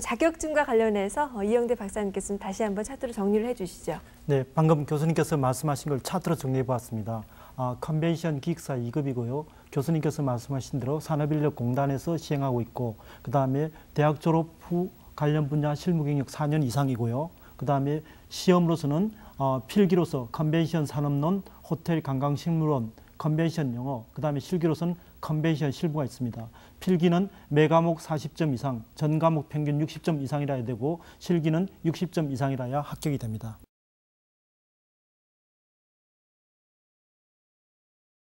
자격증과 관련해서 어, 이영대 박사님께서 다시 한번 차트로 정리를 해주시죠. 네, 방금 교수님께서 말씀하신 걸 차트로 정리해 보았습니다. 아, 컨벤션 기획사 2급이고요. 교수님께서 말씀하신 대로 산업인력공단에서 시행하고 있고 그 다음에 대학 졸업 후 관련 분야 실무경력 4년 이상이고요. 그 다음에 시험으로서는 어, 필기로서 컨벤션 산업론, 호텔 관광식물원 컨벤션 영어그 다음에 실기로선 컨벤션 실무가 있습니다. 필기는 매 과목 40점 이상, 전 과목 평균 60점 이상이라야 되고 실기는 60점 이상이라야 합격이 됩니다.